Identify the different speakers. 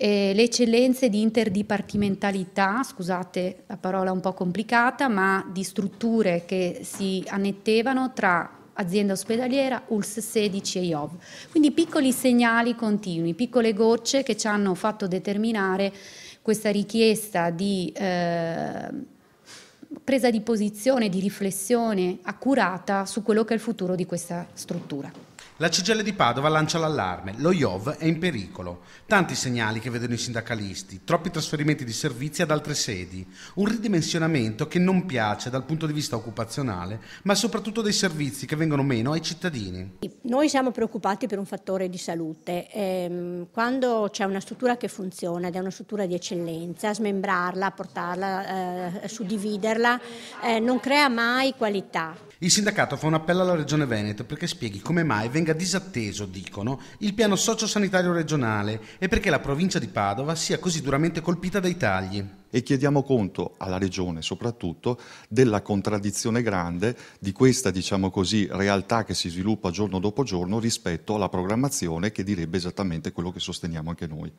Speaker 1: Eh, le eccellenze di interdipartimentalità, scusate la parola un po' complicata, ma di strutture che si annettevano tra azienda ospedaliera, ULS 16 e IOV. Quindi piccoli segnali continui, piccole gocce che ci hanno fatto determinare questa richiesta di eh, presa di posizione, di riflessione accurata su quello che è il futuro di questa struttura.
Speaker 2: La CGL di Padova lancia l'allarme, lo IOV è in pericolo. Tanti segnali che vedono i sindacalisti, troppi trasferimenti di servizi ad altre sedi, un ridimensionamento che non piace dal punto di vista occupazionale, ma soprattutto dei servizi che vengono meno ai cittadini.
Speaker 3: Noi siamo preoccupati per un fattore di salute. Ehm, quando c'è una struttura che funziona ed è una struttura di eccellenza, smembrarla, portarla, eh, suddividerla, eh, non crea mai qualità
Speaker 2: il sindacato fa un appello alla Regione Veneto perché spieghi come mai venga disatteso, dicono, il piano sociosanitario regionale e perché
Speaker 4: la provincia di Padova sia così duramente colpita dai tagli. E chiediamo conto alla Regione soprattutto della contraddizione grande di questa, diciamo così, realtà che si sviluppa giorno dopo giorno rispetto alla programmazione che direbbe esattamente quello che sosteniamo anche noi.